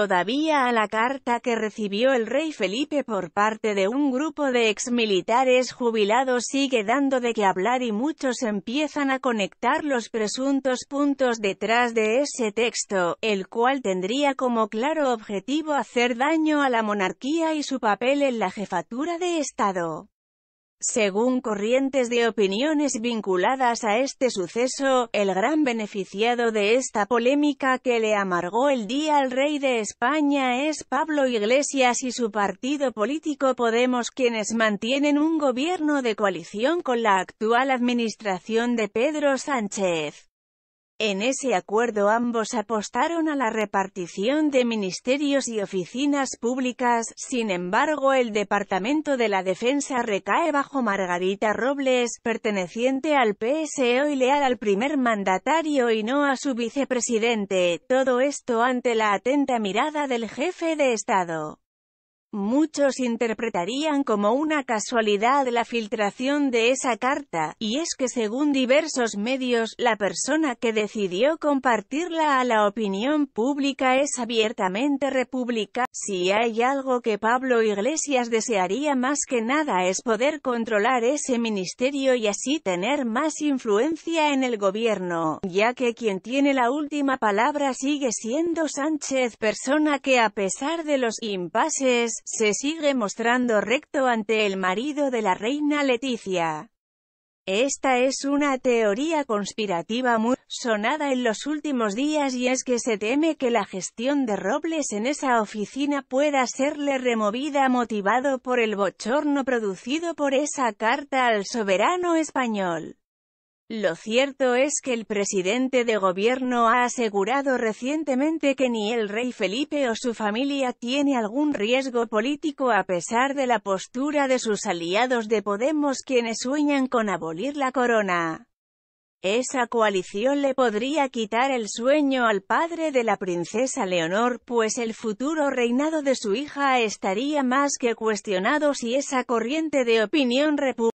todavía a la carta que recibió el rey Felipe por parte de un grupo de exmilitares jubilados sigue dando de qué hablar y muchos empiezan a conectar los presuntos puntos detrás de ese texto, el cual tendría como claro objetivo hacer daño a la monarquía y su papel en la jefatura de Estado. Según corrientes de opiniones vinculadas a este suceso, el gran beneficiado de esta polémica que le amargó el día al rey de España es Pablo Iglesias y su partido político Podemos quienes mantienen un gobierno de coalición con la actual administración de Pedro Sánchez. En ese acuerdo ambos apostaron a la repartición de ministerios y oficinas públicas, sin embargo el Departamento de la Defensa recae bajo Margarita Robles, perteneciente al PSO y leal al primer mandatario y no a su vicepresidente, todo esto ante la atenta mirada del jefe de Estado. Muchos interpretarían como una casualidad la filtración de esa carta, y es que según diversos medios, la persona que decidió compartirla a la opinión pública es abiertamente república. Si hay algo que Pablo Iglesias desearía más que nada es poder controlar ese ministerio y así tener más influencia en el gobierno, ya que quien tiene la última palabra sigue siendo Sánchez, persona que a pesar de los impases, se sigue mostrando recto ante el marido de la reina Leticia. Esta es una teoría conspirativa muy sonada en los últimos días y es que se teme que la gestión de Robles en esa oficina pueda serle removida motivado por el bochorno producido por esa carta al soberano español. Lo cierto es que el presidente de gobierno ha asegurado recientemente que ni el rey Felipe o su familia tiene algún riesgo político a pesar de la postura de sus aliados de Podemos quienes sueñan con abolir la corona. Esa coalición le podría quitar el sueño al padre de la princesa Leonor, pues el futuro reinado de su hija estaría más que cuestionado si esa corriente de opinión republicana